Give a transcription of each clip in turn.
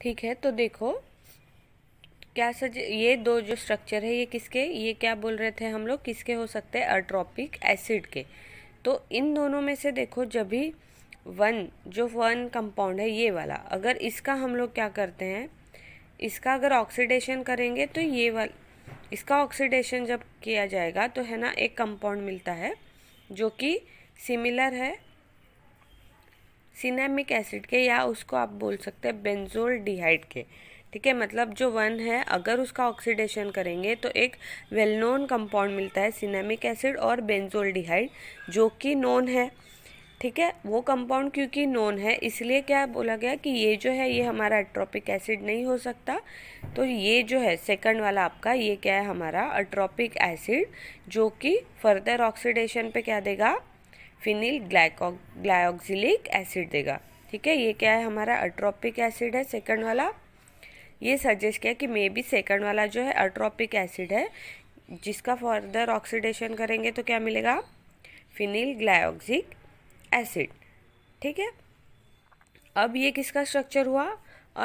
ठीक है तो देखो क्या सज ये दो जो स्ट्रक्चर है ये किसके ये क्या बोल रहे थे हम लोग किसके हो सकते हैं अट्रॉपिक एसिड के तो इन दोनों में से देखो जब भी वन जो वन कंपाउंड है ये वाला अगर इसका हम लोग क्या करते हैं इसका अगर ऑक्सीडेशन करेंगे तो ये वाला इसका ऑक्सीडेशन जब किया जाएगा तो है ना एक कंपाउंड मिलता है जो कि सिमिलर है सिनेमिक एसिड के या उसको आप बोल सकते हैं बेंजोल डिहाइड के ठीक है मतलब जो वन है अगर उसका ऑक्सीडेशन करेंगे तो एक वेल नोन कंपाउंड मिलता है सिनेमिक एसिड और बेंजोल डिहाइड जो कि नोन है ठीक है वो कंपाउंड क्योंकि नोन है इसलिए क्या बोला गया कि ये जो है ये हमारा अट्रोपिक एसिड नहीं हो सकता तो ये जो है सेकंड वाला आपका ये क्या है हमारा अट्रॉपिक एसिड जो कि फर्दर ऑक्सीडेशन पे क्या देगा फिनिल ग्लाइको ग्लाइक्सिलिक एसिड देगा ठीक है ये क्या है हमारा अट्रोपिक एसिड है सेकंड वाला ये सजेस्ट किया कि मे बी सेकंड वाला जो है अट्रोपिक एसिड है जिसका फर्दर ऑक्सीडेशन करेंगे तो क्या मिलेगा फिनिल ग्लाइक्सिक एसिड ठीक है अब ये किसका स्ट्रक्चर हुआ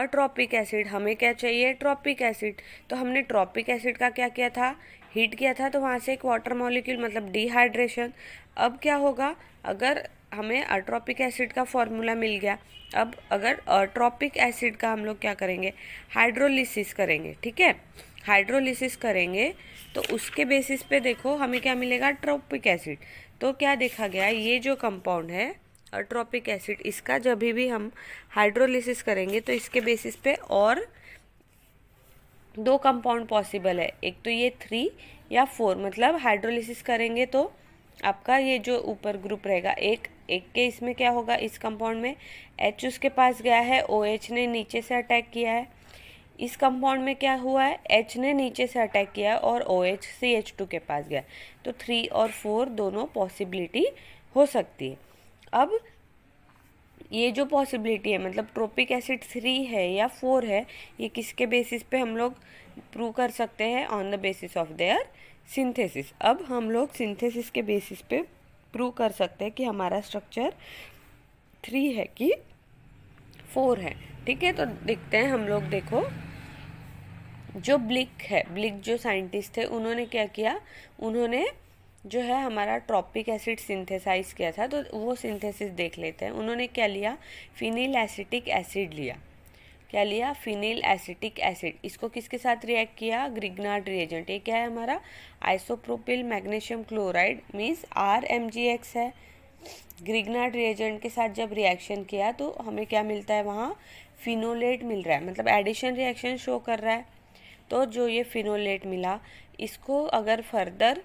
अट्रॉपिक एसिड हमें क्या चाहिए ट्रॉपिक एसिड तो हमने ट्रॉपिक एसिड का क्या किया था हीट किया था तो वहाँ से एक वाटर मॉलिक्यूल मतलब डिहाइड्रेशन अब क्या होगा अगर हमें अट्रॉपिक एसिड का फॉर्मूला मिल गया अब अगर अट्रॉपिक एसिड का हम लोग क्या करेंगे हाइड्रोलिसिस करेंगे ठीक है हाइड्रोलिसिस करेंगे तो उसके बेसिस पे देखो हमें क्या मिलेगा ट्रॉपिक एसिड तो क्या देखा गया ये जो कंपाउंड है ट्रॉपिक एसिड इसका जब भी हम हाइड्रोलिसिस करेंगे तो इसके बेसिस पे और दो कंपाउंड पॉसिबल है एक तो ये थ्री या फोर मतलब हाइड्रोलिसिस करेंगे तो आपका ये जो ऊपर ग्रुप रहेगा एक एक के इसमें क्या होगा इस कंपाउंड में एच उसके पास गया है ओ OH ने नीचे से अटैक किया है इस कंपाउंड में क्या हुआ है एच ने नीचे से अटैक किया है और O H C H two के पास गया तो थ्री और फोर दोनों पॉसिबिलिटी हो सकती है अब ये जो पॉसिबिलिटी है मतलब ट्रोपिक एसिड थ्री है या फोर है ये किसके बेसिस पे हम लोग प्रूव कर सकते हैं on the basis of their synthesis अब हम लोग सिंथेसिस के बेसिस पे प्रूव कर सकते हैं कि हमारा स्ट्रक्चर थ्री है कि फोर है ठीक है तो देखते हैं हम लोग देखो जो ब्लिक है ब्लिक जो साइंटिस्ट थे उन्होंने क्या किया उन्होंने जो है हमारा ट्रॉपिक एसिड सिंथेसाइज किया था तो वो सिंथेसिस देख लेते हैं उन्होंने क्या लिया फिनिल एसिटिक एसिड लिया क्या लिया फिनिल एसिटिक एसिड इसको किसके साथ रिएक्ट किया ग्रिगनाड रिएजेंट ये क्या है हमारा isopropyl magnesium chloride means R M G X है ग्रिग्नाट रिएजेंट के साथ जब रिएक्शन किया तो हमें क्या मिलता है वहाँ फिनोलेट मिल रहा है मतलब एडिशन रिएक्शन शो कर रहा है तो जो ये फिनोलेट मिला इसको अगर फर्दर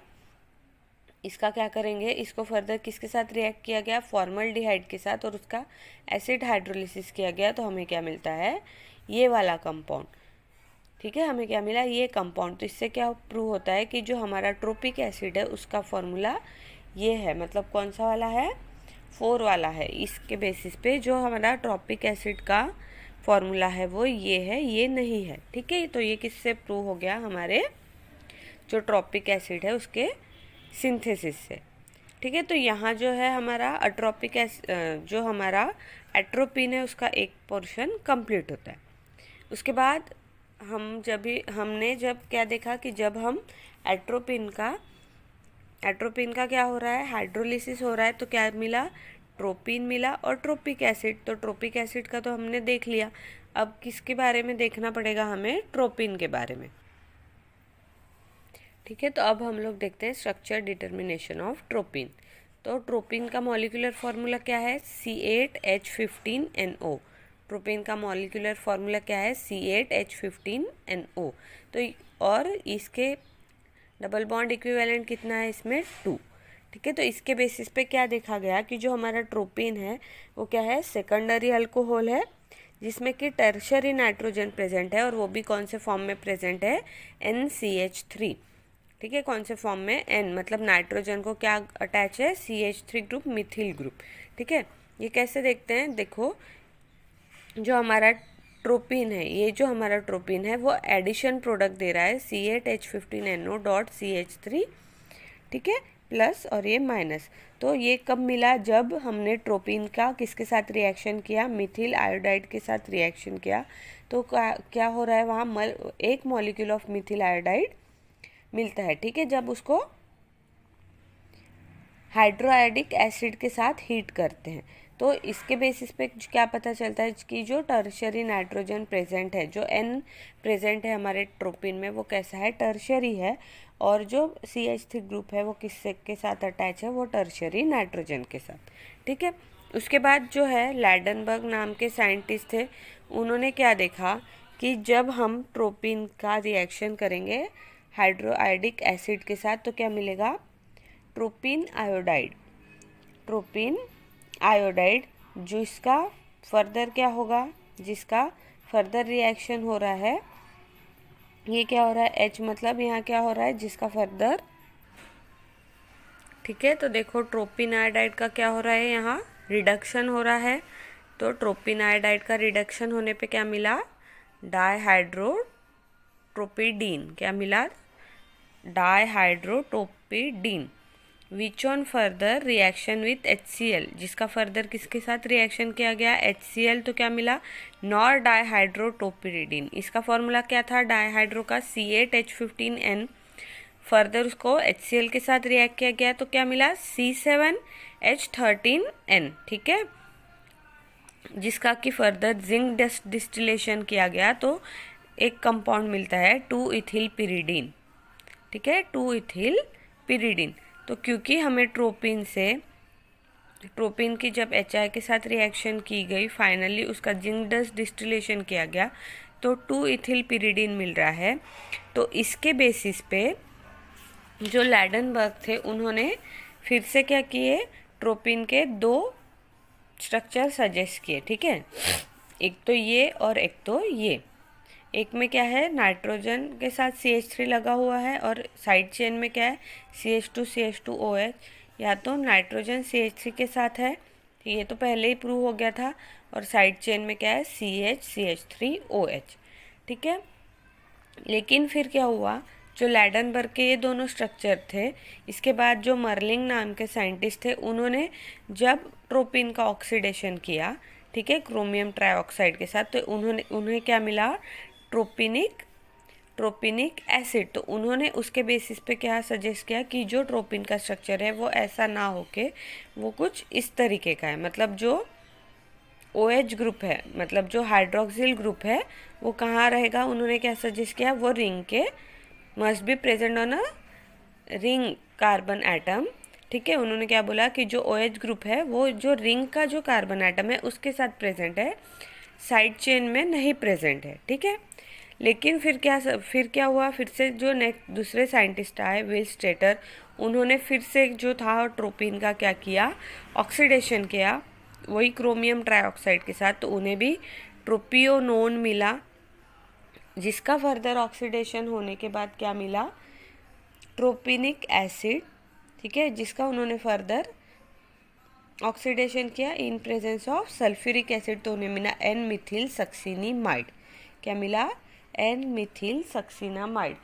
इसका क्या करेंगे इसको फर्दर किसके साथ रिएक्ट किया गया फॉर्मल डिहाइड के साथ और उसका एसिड हाइड्रोलिसिस किया गया तो हमें क्या मिलता है ये वाला कंपाउंड ठीक है हमें क्या मिला ये कंपाउंड तो इससे क्या प्रूव होता है कि जो हमारा ट्रोपिक एसिड है उसका फॉर्मूला ये है मतलब कौन सा वाला है फोर वाला है इसके बेसिस पे जो हमारा ट्रॉपिक एसिड का फॉर्मूला है वो ये है ये नहीं है ठीक है तो ये किससे प्रूव हो गया हमारे जो ट्रॉपिक एसिड है उसके सिंथेसिस से ठीक है तो यहाँ जो है हमारा अट्रोपिक जो हमारा एट्रोपिन है उसका एक पोर्शन कंप्लीट होता है उसके बाद हम जब ही हमने जब क्या देखा कि जब हम एट्रोपिन का एट्रोपिन का क्या हो रहा है हाइड्रोलिसिस हो रहा है तो क्या मिला ट्रोपिन मिला और ट्रोपिक एसिड तो ट्रोपिक एसिड का तो हमने देख लिया अब किसके बारे में देखना पड़ेगा हमें ट्रोपिन के बारे में ठीक है तो अब हम लोग देखते हैं स्ट्रक्चर डिटर्मिनेशन ऑफ ट्रोपिन तो ट्रोपिन का मॉलिकुलर फार्मूला क्या है C eight H fifteen N O tropine का मॉलिकुलर फार्मूला क्या है C eight H fifteen N O तो और इसके डबल बॉन्ड इक्विवेलेंट कितना है इसमें टू ठीक है तो इसके बेसिस पे क्या देखा गया कि जो हमारा ट्रोपिन है वो क्या है सेकेंडरी अल्कोहल है जिसमें कि टर्शरी नाइट्रोजन प्रेजेंट है और वो भी कौन से फॉर्म में प्रेजेंट है एन सी एच थ्री ठीक है कौन से फॉर्म में एन मतलब नाइट्रोजन को क्या अटैच है C H three group methyl group ठीक है ये कैसे देखते हैं देखो जो हमारा ट्रोपिन है ये जो हमारा ट्रोपिन है वो एडिशन प्रोडक्ट दे रहा है C eight H fifteen N O dot C H three ठीक है प्लस और ये माइनस तो ये कब मिला जब हमने ट्रोपिन का किसके साथ रिएक्शन किया मिथिल आयोडाइड के साथ रिएक्शन किया तो क्या क्या हो रहा है वहाँ मल एक मॉलिक्यूल ऑफ मिथिल आयोडाइड मिलता है ठीक है जब उसको हाइड्रोएडिक एसिड के साथ हीट करते हैं तो इसके बेसिस पे क्या पता चलता है कि जो टर्शरी नाइट्रोजन प्रेजेंट है जो एन प्रेजेंट है हमारे ट्रोपिन में वो कैसा है टर्शरी है और जो सी एच थ्री ग्रुप है वो किससे के साथ अटैच है वो टर्शरी नाइट्रोजन के साथ ठीक है उसके बाद जो है लैडनबर्ग नाम के साइंटिस्ट थे उन्होंने क्या देखा कि जब हम ट्रोपिन का रिएक्शन करेंगे हाइड्रोआइडिक एसिड के साथ तो क्या मिलेगा ट्रोपिन आयोडाइड ट्रोपिन आयोडाइड जो इसका फर्दर क्या होगा जिसका फर्दर रिएक्शन हो रहा है ये क्या हो रहा है एच मतलब यहाँ क्या हो रहा है जिसका फर्दर ठीक है तो देखो ट्रोपिन आयोडाइड का क्या हो रहा है यहाँ रिडक्शन हो रहा है तो ट्रोपिन आयोडाइड का रिडक्शन होने पे क्या मिला डाईहाइड्रो ट्रोपिडीन क्या मिला dihydrotropidine which on further reaction with H C L जिसका फर्दर किसके साथ रिएक्शन किया गया एच सी एल तो क्या मिला नॉर डायहाइड्रोटोपीडीन इसका फॉर्मूला क्या था डायहाइड्रो का C eight H fifteen N further उसको एच सी एल के साथ रिएक्ट किया गया तो क्या मिला C seven H thirteen N ठीक है जिसका कि फर्दर जिंक डिस्टिलेशन किया गया तो एक कंपाउंड मिलता है टू इथिल पिरीडीन ठीक है टू इथिल पिरीडिन तो क्योंकि हमें ट्रोपिन से ट्रोपिन की जब एच के साथ रिएक्शन की गई फाइनली उसका डस्ट डिस्टिलेशन किया गया तो टू इथिल पिरीडिन मिल रहा है तो इसके बेसिस पे जो लैडनबर्ग थे उन्होंने फिर से क्या किए ट्रोपिन के दो स्ट्रक्चर सजेस्ट किए ठीक है एक तो ये और एक तो ये एक में क्या है नाइट्रोजन के साथ सी एच थ्री लगा हुआ है और साइड चेन में क्या है C H two C H two O H या तो नाइट्रोजन सी एच थ्री के साथ है ये तो पहले ही प्रूव हो गया था और साइड चेन में क्या है C H C H three O H ठीक है लेकिन फिर क्या हुआ जो लैडनबर्ग के ये दोनों स्ट्रक्चर थे इसके बाद जो मर्लिंग नाम के साइंटिस्ट थे उन्होंने जब ट्रोपिन का ऑक्सीडेशन किया ठीक है क्रोमियम ट्राइऑक्साइड के साथ तो उन्होंने उन्हें क्या मिला ट्रोपिनिक ट्रोपिनिक एसिड तो उन्होंने उसके बेसिस पे क्या सजेस्ट किया कि जो ट्रोपिन का स्ट्रक्चर है वो ऐसा ना हो के वो कुछ इस तरीके का है मतलब जो ओ OH ग्रुप है मतलब जो हाइड्रोक्सिल ग्रुप है वो कहाँ रहेगा उन्होंने क्या सजेस्ट किया वो रिंग के must be present on a ring carbon atom ठीक है उन्होंने क्या बोला कि जो ओ OH ग्रुप है वो जो रिंग का जो कार्बन एटम है उसके साथ प्रेजेंट है साइड चेन में नहीं प्रेजेंट है ठीक है लेकिन फिर क्या फिर क्या हुआ फिर से जो नेक्स्ट दूसरे साइंटिस्ट आए विल स्टेटर उन्होंने फिर से जो था ट्रोपिन का क्या किया ऑक्सीडेशन किया वही क्रोमियम ट्राईऑक्साइड के साथ तो उन्हें भी ट्रोपियोनोन मिला जिसका फर्दर ऑक्सीडेशन होने के बाद क्या मिला ट्रोपिनिक एसिड ठीक है जिसका उन्होंने फर्दर ऑक्सीडेशन किया in presence of sulphuric acid तो उन्हें मिला एन मिथिल सक्सिनीमाइड क्या मिला एन मिथिल सक्सिनामाइड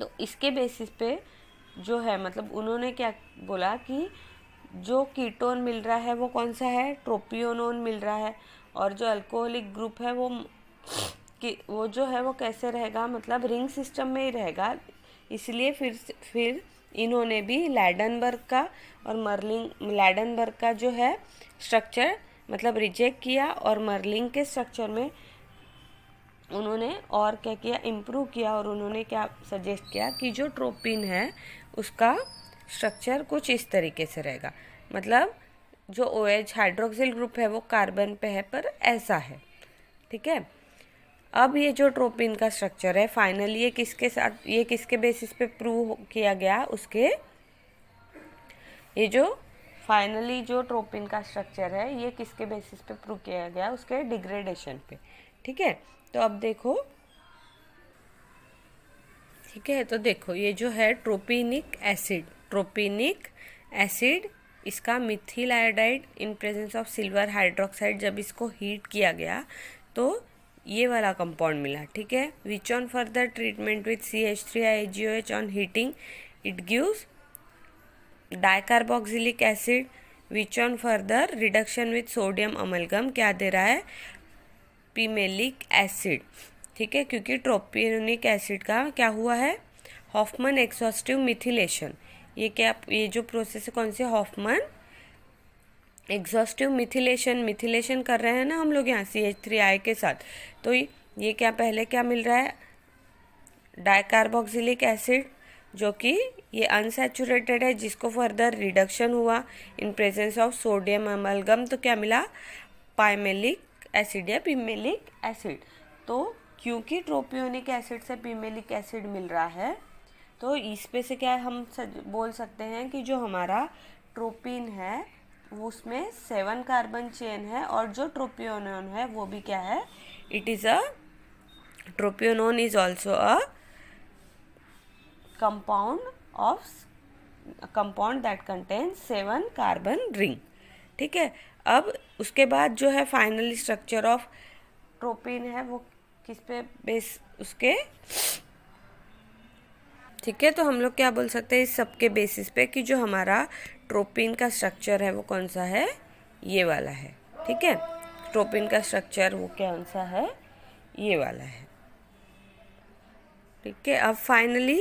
तो इसके बेसिस पे जो है मतलब उन्होंने क्या बोला कि जो कीटोन मिल रहा है वो कौन सा है ट्रोपियोनोन मिल रहा है और जो अल्कोहलिक ग्रुप है वो कि वो जो है वो कैसे रहेगा मतलब रिंग सिस्टम में ही रहेगा इसलिए फिर फिर इन्होंने भी लैडनबर्ग का और मर्लिंग लैडनबर्ग का जो है स्ट्रक्चर मतलब रिजेक्ट किया और मर्लिंग के स्ट्रक्चर में उन्होंने और क्या किया इम्प्रूव किया और उन्होंने क्या सजेस्ट किया कि जो ट्रोपिन है उसका स्ट्रक्चर कुछ इस तरीके से रहेगा मतलब जो ओ एच हाइड्रोक्सिल ग्रुप है वो कार्बन पे है पर ऐसा है ठीक है अब ये जो ट्रोपिन का स्ट्रक्चर है फाइनली ये किसके साथ ये किसके बेसिस पे प्रूव किया गया उसके ये जो फाइनली जो ट्रोपिन का स्ट्रक्चर है ये किसके बेसिस पे प्रूव किया गया उसके डिग्रेडेशन पे ठीक है तो अब देखो ठीक है तो देखो ये जो है ट्रोपिनिक एसिड ट्रोपिनिक एसिड इसका methyl iodide in presence of silver hydroxide जब इसको हीट किया गया तो ये वाला कंपाउंड मिला ठीक है which on further treatment with C H three I G O H on heating it gives dicarboxylic acid which on further reduction with sodium amalgam क्या दे रहा है पीमेलिक एसिड ठीक है क्योंकि ट्रोपियोनिक एसिड का क्या हुआ है हॉफमन एक्सॉस्टिव मिथिलेशन ये क्या ये जो प्रोसेस है कौन सी हॉफमन एग्जॉस्टिव मिथिलेशन मिथिलेशन कर रहे हैं ना हम लोग यहाँ सी एच थ्री आई के साथ तो ये क्या पहले क्या मिल रहा है डाइकार्बोक्सिलिक एसिड जो कि ये अनसेचुरेटेड है जिसको फर्दर रिडक्शन हुआ in presence of sodium amalgam तो क्या मिला पाइमेलिक एसिड या पीमेलिक एसिड तो क्योंकि ट्रोपियोनिक एसिड से पीमेलिक एसिड मिल रहा है तो इस पे से क्या हम बोल सकते हैं कि जो हमारा ट्रोपिन है उसमें सेवन कार्बन चेन है और जो ट्रोपियोनोन है वो भी क्या है it is a tropinone is also a compound of compound that contain seven carbon ring ठीक है अब उसके बाद जो है फाइनल स्ट्रक्चर ऑफ ट्रोपिन है वो किस पे बेस उसके ठीक है तो हम लोग क्या बोल सकते हैं इस सब के बेसिस पे कि जो हमारा ट्रोपिन का स्ट्रक्चर है वो कौन सा है ये वाला है ठीक है ट्रोपिन का स्ट्रक्चर वो कौन सा है ये वाला है ठीक है अब फाइनली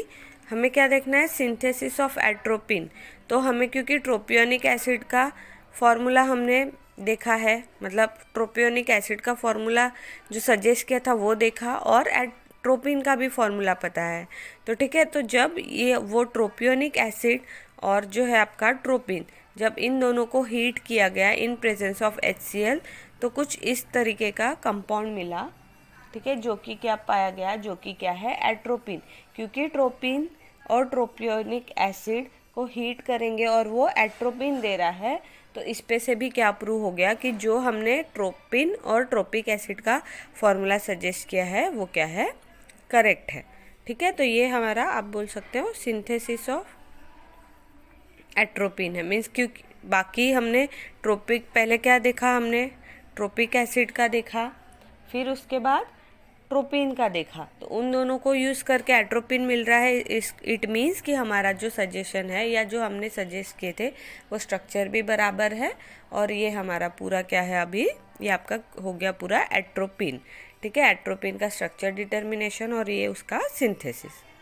हमें क्या देखना है सिंथेसिस ऑफ एट्रोपिन तो हमें क्योंकि ट्रोपियोनिक एसिड का फॉर्मूला हमने देखा है मतलब ट्रोपियोनिक एसिड का फॉर्मूला जो सजेस्ट किया था वो देखा और एट ट्रोपिन का भी फॉर्मूला पता है तो ठीक है तो जब ये वो ट्रोपियोनिक एसिड और जो है आपका ट्रोपिन जब इन दोनों को हीट किया गया इन प्रेजेंस ऑफ एच तो कुछ इस तरीके का कंपाउंड मिला ठीक है जो कि क्या पाया गया जो कि क्या है एट्रोपिन क्योंकि ट्रोपिन और ट्रोपियोनिक एसिड को हीट करेंगे और वो एट्रोपिन दे रहा है तो इस पे से भी क्या प्रूव हो गया कि जो हमने ट्रोपिन और ट्रोपिक एसिड का फॉर्मूला सजेस्ट किया है वो क्या है करेक्ट है ठीक है तो ये हमारा आप बोल सकते हो सिंथेसिस ऑफ एट्रोपिन है मीन्स क्योंकि बाकी हमने ट्रोपिक पहले क्या देखा हमने ट्रोपिक एसिड का देखा फिर उसके बाद ट्रोपिन का देखा तो उन दोनों को यूज़ करके एट्रोपिन मिल रहा है इस इट मीन्स कि हमारा जो सजेशन है या जो हमने सजेस्ट किए थे वो स्ट्रक्चर भी बराबर है और ये हमारा पूरा क्या है अभी ये आपका हो गया पूरा एट्रोपिन ठीक है एट्रोपिन का स्ट्रक्चर डिटर्मिनेशन और ये उसका सिंथेसिस